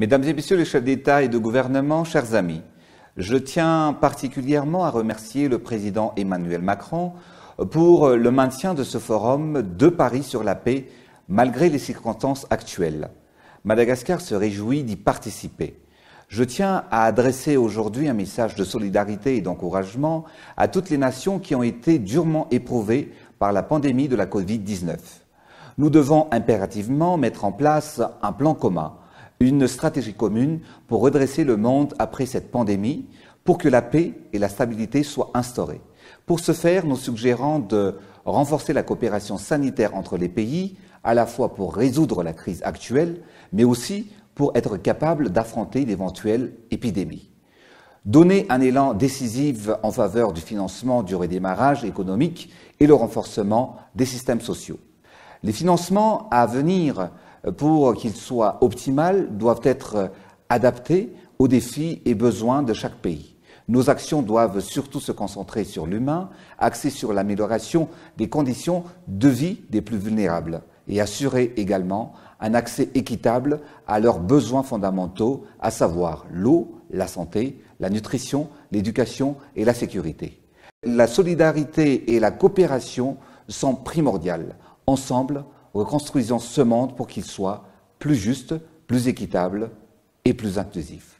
Mesdames et Messieurs les chefs d'État et de gouvernement, chers amis, je tiens particulièrement à remercier le président Emmanuel Macron pour le maintien de ce forum de Paris sur la paix malgré les circonstances actuelles. Madagascar se réjouit d'y participer. Je tiens à adresser aujourd'hui un message de solidarité et d'encouragement à toutes les nations qui ont été durement éprouvées par la pandémie de la Covid-19. Nous devons impérativement mettre en place un plan commun une stratégie commune pour redresser le monde après cette pandémie, pour que la paix et la stabilité soient instaurées. Pour ce faire, nous suggérons de renforcer la coopération sanitaire entre les pays, à la fois pour résoudre la crise actuelle, mais aussi pour être capable d'affronter l'éventuelle épidémie. Donner un élan décisif en faveur du financement du redémarrage économique et le renforcement des systèmes sociaux. Les financements à venir pour qu'ils soient optimales, doivent être adaptés aux défis et besoins de chaque pays. Nos actions doivent surtout se concentrer sur l'humain, axées sur l'amélioration des conditions de vie des plus vulnérables et assurer également un accès équitable à leurs besoins fondamentaux, à savoir l'eau, la santé, la nutrition, l'éducation et la sécurité. La solidarité et la coopération sont primordiales. Ensemble, reconstruisons ce monde pour qu'il soit plus juste, plus équitable et plus inclusif.